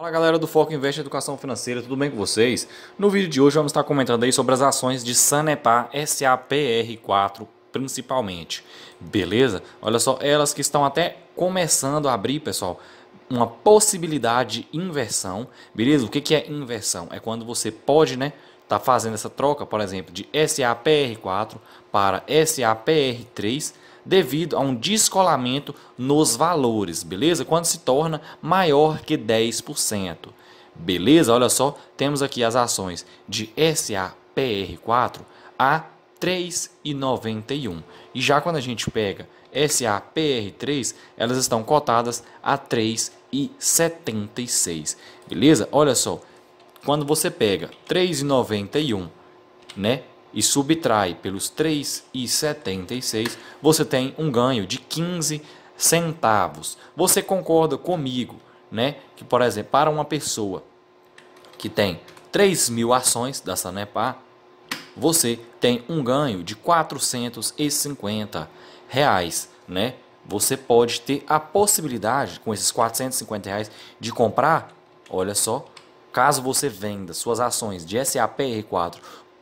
Fala galera do Foco Invest Educação Financeira, tudo bem com vocês? No vídeo de hoje vamos estar comentando aí sobre as ações de Sanepar SAPR4 principalmente, beleza? Olha só, elas que estão até começando a abrir, pessoal, uma possibilidade de inversão, beleza? O que, que é inversão? É quando você pode, né, tá fazendo essa troca, por exemplo, de SAPR4 para SAPR3, devido a um descolamento nos valores, beleza? Quando se torna maior que 10%. Beleza? Olha só, temos aqui as ações de SAPR4 a 3,91. E já quando a gente pega SAPR3, elas estão cotadas a 3,76. Beleza? Olha só, quando você pega 3,91, né? e subtrai pelos 3,76, você tem um ganho de 15 centavos. Você concorda comigo, né? Que, por exemplo, para uma pessoa que tem 3 mil ações da Sanepar, você tem um ganho de 450 reais, né? Você pode ter a possibilidade, com esses 450 reais, de comprar, olha só, caso você venda suas ações de SAPR4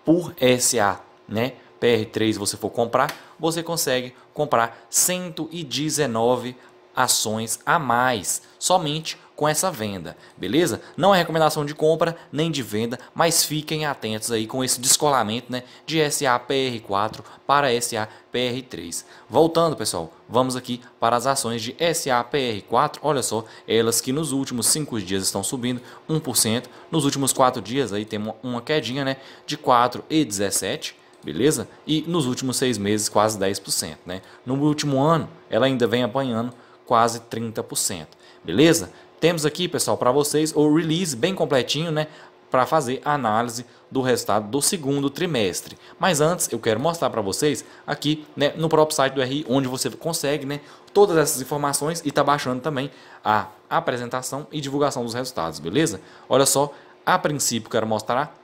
por SA, né? PR3 você for comprar, você consegue comprar R$ 119 ações a mais somente com essa venda, beleza? Não é recomendação de compra nem de venda, mas fiquem atentos aí com esse descolamento né, de SAPR4 para SAPR3. Voltando, pessoal, vamos aqui para as ações de SAPR4. Olha só, elas que nos últimos 5 dias estão subindo 1%, nos últimos 4 dias aí tem uma quedinha né, de 4,17% beleza? E nos últimos seis meses, quase 10%. Né? No último ano, ela ainda vem apanhando quase 30%. Beleza? Temos aqui, pessoal, para vocês o release bem completinho, né? Para fazer a análise do resultado do segundo trimestre. Mas antes, eu quero mostrar para vocês aqui né, no próprio site do RI, onde você consegue né, todas essas informações e está baixando também a apresentação e divulgação dos resultados, beleza? Olha só, a princípio, quero mostrar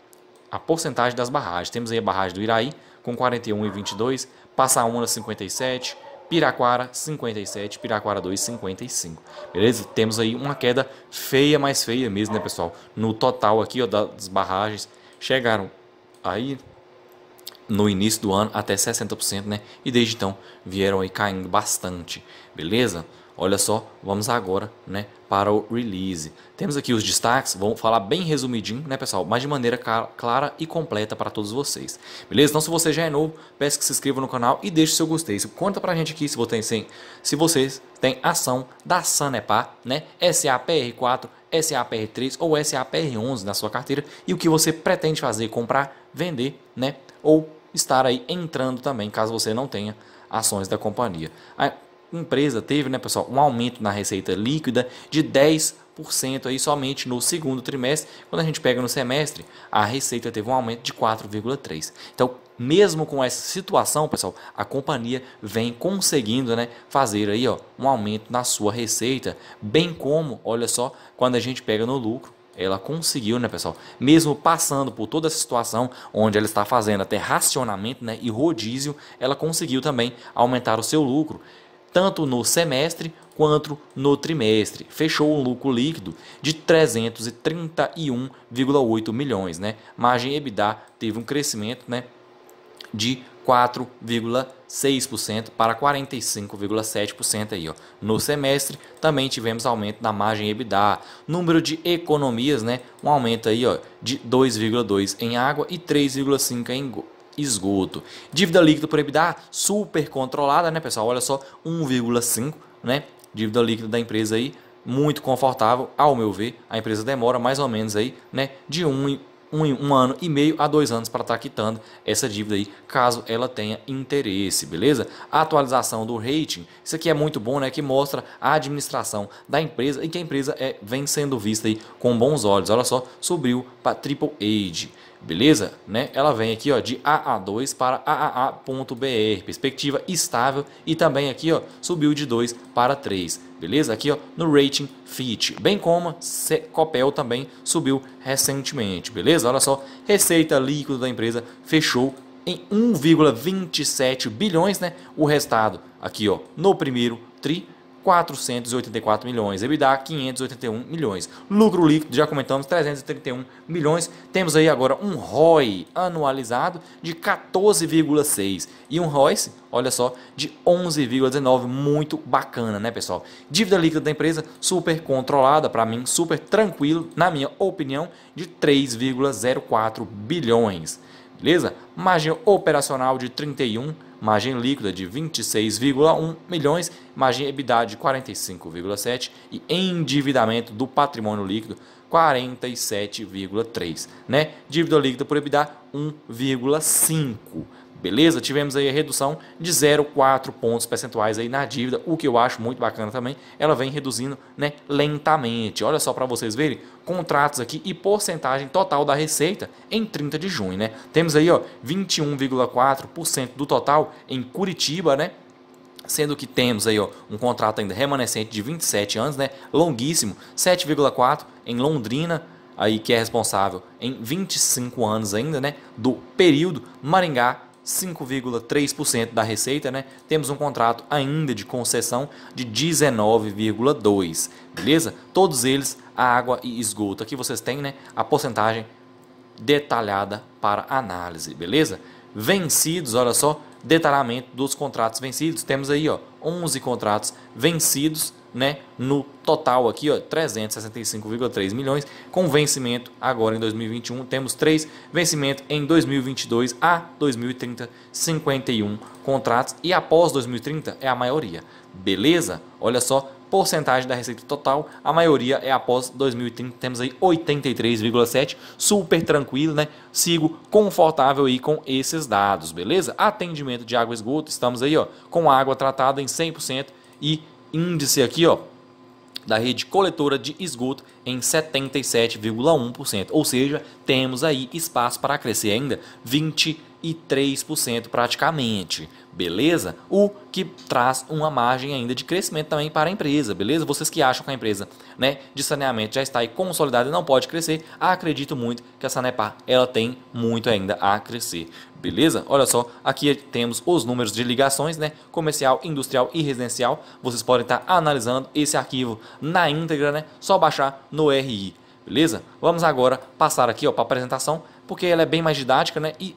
a porcentagem das barragens. Temos aí a barragem do Iraí com 41,22, passa a 57, Piraquara 57, Piraquara 2 55. Beleza? Temos aí uma queda feia, mais feia mesmo, né, pessoal? No total aqui, ó, das barragens chegaram aí no início do ano até 60%, né? E desde então vieram aí caindo bastante, beleza? Olha só, vamos agora né, para o release. Temos aqui os destaques, vamos falar bem resumidinho, né, pessoal? Mas de maneira clara e completa para todos vocês. Beleza? Então, se você já é novo, peço que se inscreva no canal e deixe seu gostei. Se conta pra gente aqui se, você tem, se vocês têm ação da Sanepar, né? SAPR4, SAPR3 ou SAPR11 na sua carteira e o que você pretende fazer, comprar, vender, né? Ou estar aí entrando também, caso você não tenha ações da companhia. Ah, empresa teve, né, pessoal, um aumento na receita líquida de 10% aí somente no segundo trimestre. Quando a gente pega no semestre, a receita teve um aumento de 4,3. Então, mesmo com essa situação, pessoal, a companhia vem conseguindo, né, fazer aí, ó, um aumento na sua receita, bem como, olha só, quando a gente pega no lucro, ela conseguiu, né, pessoal? Mesmo passando por toda essa situação onde ela está fazendo até racionamento né, e rodízio, ela conseguiu também aumentar o seu lucro tanto no semestre quanto no trimestre. Fechou um lucro líquido de 331,8 milhões, né? Margem EBITDA teve um crescimento, né, de 4,6% para 45,7% aí, ó. No semestre também tivemos aumento na margem EBITDA, número de economias, né, um aumento aí, ó, de 2,2 em água e 3,5 em esgoto. Dívida líquida por EBITDA super controlada, né, pessoal? Olha só, 1,5, né? Dívida líquida da empresa aí muito confortável, ao meu ver. A empresa demora mais ou menos aí, né, de um, um, um ano e meio a dois anos para estar tá quitando essa dívida aí, caso ela tenha interesse, beleza? A atualização do rating, isso aqui é muito bom, né, que mostra a administração da empresa e que a empresa é, vem sendo vista aí com bons olhos. Olha só, subiu para triple age beleza? Né? Ela vem aqui ó, de AA2 para AAA.br, perspectiva estável e também aqui ó, subiu de 2 para 3, beleza? Aqui ó, no rating FIT, bem como Copel também subiu recentemente, beleza? Olha só, receita líquida da empresa fechou em 1,27 bilhões, né? O resultado aqui ó, no primeiro tri 484 milhões, EBITDA 581 milhões, lucro líquido já comentamos 331 milhões, temos aí agora um ROI anualizado de 14,6 e um ROIC, olha só, de 11,19, muito bacana, né, pessoal? Dívida líquida da empresa super controlada, para mim super tranquilo, na minha opinião, de 3,04 bilhões. Beleza? Margem operacional de 31 margem líquida de 26,1 milhões, margem EBITDA de 45,7 e endividamento do patrimônio líquido 47,3, né? Dívida líquida por EBITDA 1,5. Beleza? Tivemos aí a redução de 0,4 pontos percentuais aí na dívida, o que eu acho muito bacana também. Ela vem reduzindo né, lentamente. Olha só para vocês verem, contratos aqui e porcentagem total da receita em 30 de junho. Né? Temos aí 21,4% do total em Curitiba, né? Sendo que temos aí ó, um contrato ainda remanescente de 27 anos, né? Longuíssimo, 7,4 em Londrina, aí que é responsável em 25 anos ainda, né? Do período Maringá 5,3% da receita, né? Temos um contrato ainda de concessão de 19,2, beleza? Todos eles, a água e esgoto. Aqui vocês têm, né, a porcentagem detalhada para análise, beleza? Vencidos, olha só, detalhamento dos contratos vencidos. Temos aí, ó, 11 contratos vencidos né, no total aqui, ó, 365,3 milhões, com vencimento agora em 2021, temos três vencimentos em 2022 a 2030, 51 contratos e após 2030 é a maioria. Beleza? Olha só, porcentagem da receita total, a maioria é após 2030, temos aí 83,7, super tranquilo, né? Sigo confortável aí com esses dados, beleza? Atendimento de água e esgoto, estamos aí, ó, com água tratada em 100% e índice aqui, ó, da rede coletora de esgoto em 77,1%. Ou seja, temos aí espaço para crescer ainda 20 3% praticamente, beleza? O que traz uma margem ainda de crescimento também para a empresa, beleza? Vocês que acham que a empresa né, de saneamento já está aí consolidada e não pode crescer, acredito muito que a Sanepar ela tem muito ainda a crescer, beleza? Olha só, aqui temos os números de ligações, né? Comercial, industrial e residencial. Vocês podem estar analisando esse arquivo na íntegra, né? Só baixar no RI, beleza? Vamos agora passar aqui para a apresentação, porque ela é bem mais didática, né? E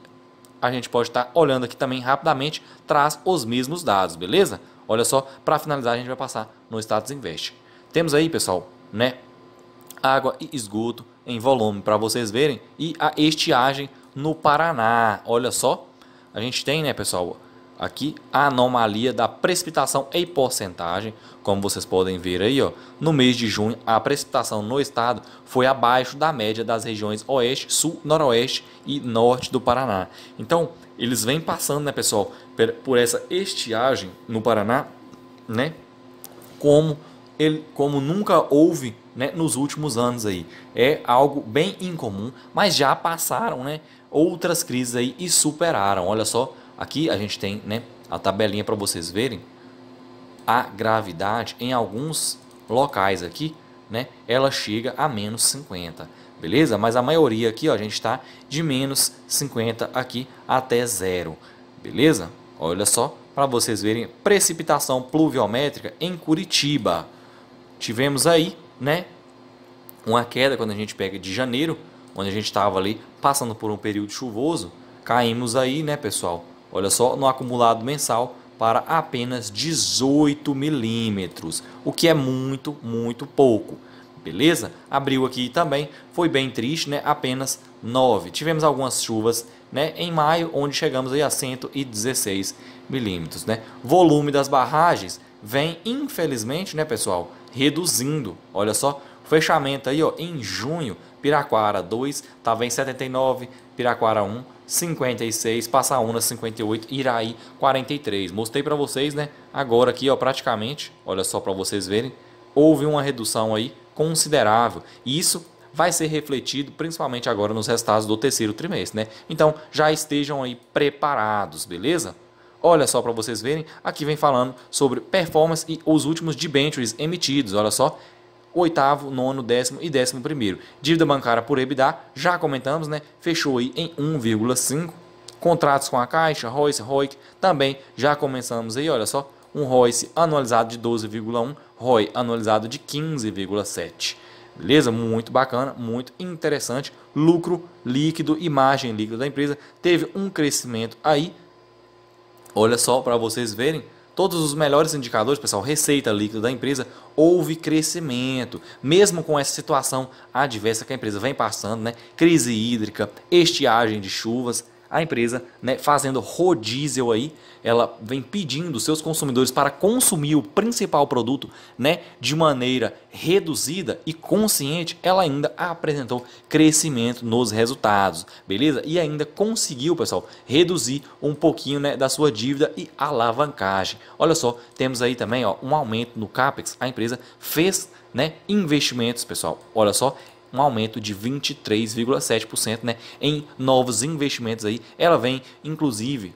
a gente pode estar olhando aqui também rapidamente, traz os mesmos dados, beleza? Olha só, para finalizar a gente vai passar no Status Invest. Temos aí, pessoal, né, água e esgoto em volume para vocês verem e a estiagem no Paraná. Olha só, a gente tem, né, pessoal, aqui a anomalia da precipitação em porcentagem, como vocês podem ver aí, ó, no mês de junho a precipitação no estado foi abaixo da média das regiões oeste, sul, noroeste e norte do Paraná. Então, eles vêm passando, né, pessoal, por essa estiagem no Paraná, né, como ele, como nunca houve né, nos últimos anos aí. É algo bem incomum, mas já passaram né, outras crises aí e superaram. Olha só Aqui a gente tem né, a tabelinha para vocês verem a gravidade em alguns locais aqui, né, ela chega a menos 50, beleza? Mas a maioria aqui, ó, a gente está de menos 50 aqui até zero, beleza? Olha só para vocês verem precipitação pluviométrica em Curitiba. Tivemos aí, né, uma queda quando a gente pega de janeiro, onde a gente estava ali passando por um período chuvoso, caímos aí, né, pessoal, olha só, no acumulado mensal para apenas 18 milímetros, o que é muito, muito pouco. Beleza? Abriu aqui também, foi bem triste, né? Apenas 9. Tivemos algumas chuvas né, em maio, onde chegamos aí a 116 milímetros. Né? Volume das barragens vem, infelizmente, né, pessoal, reduzindo. Olha só, fechamento aí ó, em junho Piraquara 2 estava em 79, Piraquara 1, 56, Passaúna 58, Iraí 43. Mostrei para vocês, né? Agora aqui, ó, praticamente, olha só para vocês verem, houve uma redução aí considerável. E isso vai ser refletido principalmente agora nos resultados do terceiro trimestre, né? Então, já estejam aí preparados, beleza? Olha só para vocês verem, aqui vem falando sobre performance e os últimos debentures emitidos, olha só, oitavo, nono, décimo e décimo primeiro. Dívida bancária por EBITDA, já comentamos, né? Fechou aí em 1,5. Contratos com a Caixa, Royce, ROIC, também já começamos aí, olha só, um Royce anualizado de 12,1, ROI anualizado de 15,7. Beleza? Muito bacana, muito interessante. Lucro líquido imagem líquida da empresa teve um crescimento aí. Olha só para vocês verem, todos os melhores indicadores, pessoal, receita líquida da empresa, houve crescimento, mesmo com essa situação adversa que a empresa vem passando, né? Crise hídrica, estiagem de chuvas, a empresa, né, fazendo rodízio aí, ela vem pedindo seus consumidores para consumir o principal produto, né, de maneira reduzida e consciente, ela ainda apresentou crescimento nos resultados, beleza? E ainda conseguiu, pessoal, reduzir um pouquinho, né, da sua dívida e alavancagem. Olha só, temos aí também, ó, um aumento no capex. A empresa fez, né, investimentos, pessoal. Olha só, um aumento de 23,7% né, em novos investimentos. Aí. Ela vem, inclusive,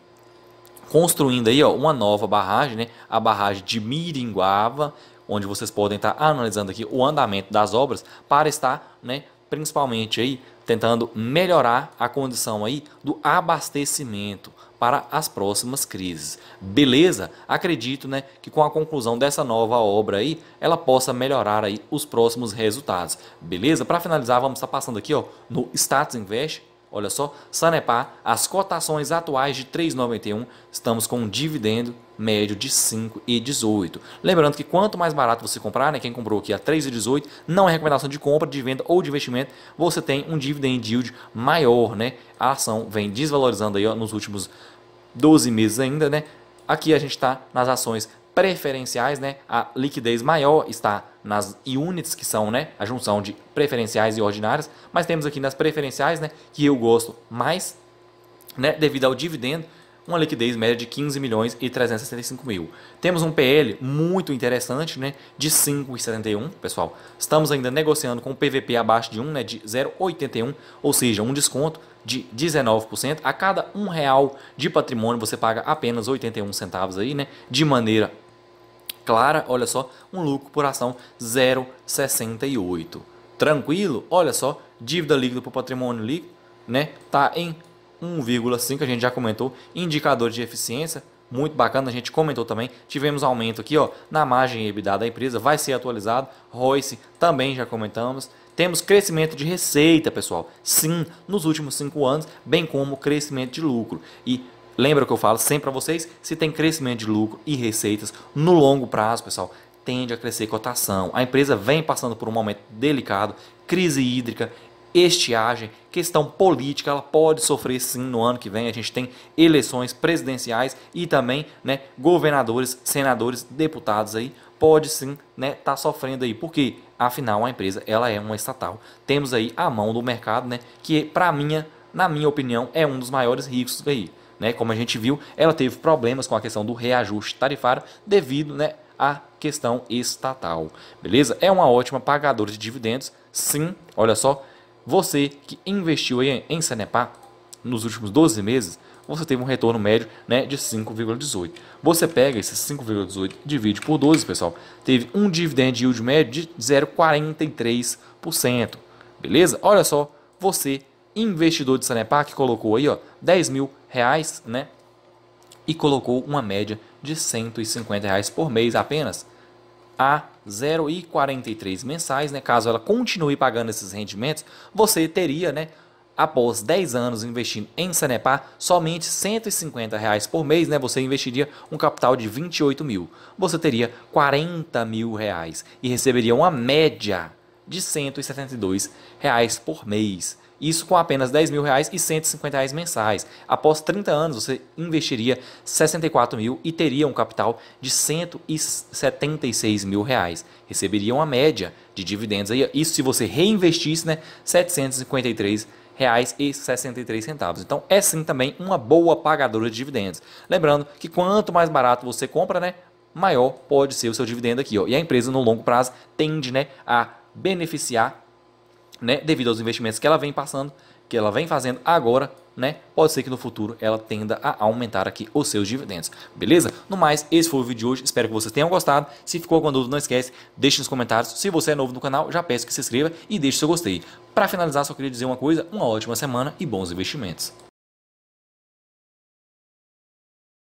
construindo aí, ó, uma nova barragem, né, a barragem de Miringuava, onde vocês podem estar analisando aqui o andamento das obras para estar, né, principalmente aí tentando melhorar a condição aí do abastecimento para as próximas crises. Beleza? Acredito, né, que com a conclusão dessa nova obra aí, ela possa melhorar aí os próximos resultados. Beleza? Para finalizar, vamos estar tá passando aqui, ó, no Status Invest, olha só, Sanepar, as cotações atuais de 3,91, estamos com um dividendo médio de 5 e 18. Lembrando que quanto mais barato você comprar, né, quem comprou aqui a 3 e 18, não é recomendação de compra, de venda ou de investimento, você tem um dividend yield maior, né? A ação vem desvalorizando aí ó, nos últimos 12 meses ainda, né? Aqui a gente está nas ações preferenciais, né? A liquidez maior está nas units, que são né, a junção de preferenciais e ordinárias, mas temos aqui nas preferenciais, né, que eu gosto mais, né, devido ao dividendo, uma liquidez média de 15 milhões e 365 mil. Temos um PL muito interessante, né, de 5,71, pessoal. Estamos ainda negociando com o PVP abaixo de 1, né, de 0,81, ou seja, um desconto de 19%. A cada um real de patrimônio você paga apenas 81 centavos aí, né, de maneira clara, olha só, um lucro por ação 0,68. Tranquilo? Olha só, dívida líquida por patrimônio líquido, né, tá em 1,5, a gente já comentou, indicador de eficiência, muito bacana, a gente comentou também, tivemos aumento aqui ó, na margem EBITDA da empresa, vai ser atualizado, Royce também já comentamos, temos crescimento de receita pessoal, sim, nos últimos 5 anos, bem como crescimento de lucro e Lembra que eu falo sempre para vocês, se tem crescimento de lucro e receitas no longo prazo, pessoal, tende a crescer cotação. A empresa vem passando por um momento delicado, crise hídrica, estiagem, questão política, ela pode sofrer sim no ano que vem. A gente tem eleições presidenciais e também, né, governadores, senadores, deputados aí pode sim, né, tá sofrendo aí, porque afinal a empresa, ela é uma estatal. Temos aí a mão do mercado, né, que para minha, na minha opinião, é um dos maiores riscos aí, né? Como a gente viu, ela teve problemas com a questão do reajuste tarifário devido, né, à questão estatal. Beleza? É uma ótima pagadora de dividendos, sim. Olha só, você que investiu em, em Sanepar nos últimos 12 meses, você teve um retorno médio né, de 5,18. Você pega esses 5,18, divide por 12, pessoal, teve um dividend yield médio de 0,43%. Beleza? Olha só, você, investidor de Sanepar, que colocou aí ó, 10 mil reais, né? E colocou uma média de 150 reais por mês apenas. A 0,43 mensais, né? Caso ela continue pagando esses rendimentos, você teria, né, após 10 anos investindo em Sanepar, somente 150 reais por mês, né? Você investiria um capital de 28 mil. Você teria 40 mil reais e receberia uma média de 172 reais por mês. Isso com apenas 10 mil reais e 150 reais mensais. Após 30 anos, você investiria 64 mil e teria um capital de 176 mil reais. Receberia uma média de dividendos aí. Isso se você reinvestisse, né? 753 reais e 63 centavos. Então é sim também uma boa pagadora de dividendos. Lembrando que quanto mais barato você compra, né? Maior pode ser o seu dividendo aqui, ó. E a empresa no longo prazo tende, né, a beneficiar né, devido aos investimentos que ela vem passando, que ela vem fazendo agora, né, pode ser que no futuro ela tenda a aumentar aqui os seus dividendos, beleza? No mais, esse foi o vídeo de hoje, espero que vocês tenham gostado, se ficou alguma dúvida não esquece, deixe nos comentários, se você é novo no canal, já peço que se inscreva e deixe seu gostei. Para finalizar, só queria dizer uma coisa, uma ótima semana e bons investimentos.